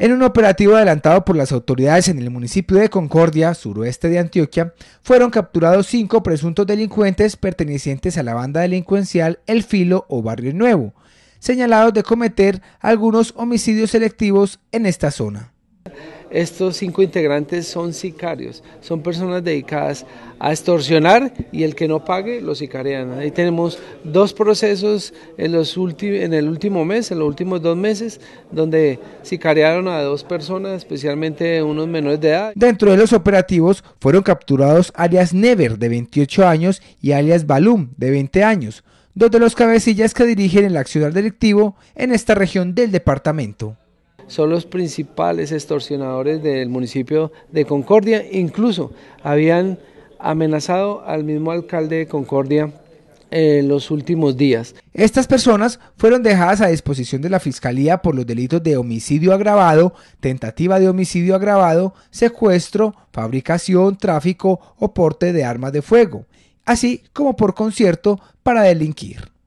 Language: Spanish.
En un operativo adelantado por las autoridades en el municipio de Concordia, suroeste de Antioquia, fueron capturados cinco presuntos delincuentes pertenecientes a la banda delincuencial El Filo o Barrio Nuevo, señalados de cometer algunos homicidios selectivos en esta zona. Estos cinco integrantes son sicarios, son personas dedicadas a extorsionar y el que no pague lo sicarean. Ahí tenemos dos procesos en, el último mes, en los últimos dos meses, donde sicarearon a dos personas, especialmente unos menores de edad. Dentro de los operativos fueron capturados alias Never, de 28 años, y alias Balum, de 20 años, dos de los cabecillas que dirigen el accionar delictivo en esta región del departamento son los principales extorsionadores del municipio de Concordia. Incluso habían amenazado al mismo alcalde de Concordia en eh, los últimos días. Estas personas fueron dejadas a disposición de la Fiscalía por los delitos de homicidio agravado, tentativa de homicidio agravado, secuestro, fabricación, tráfico o porte de armas de fuego, así como por concierto para delinquir.